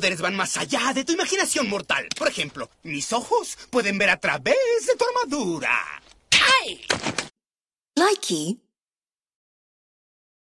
poderes van más allá de tu imaginación mortal. Por ejemplo, mis ojos pueden ver a través de tu armadura. ¡Ay!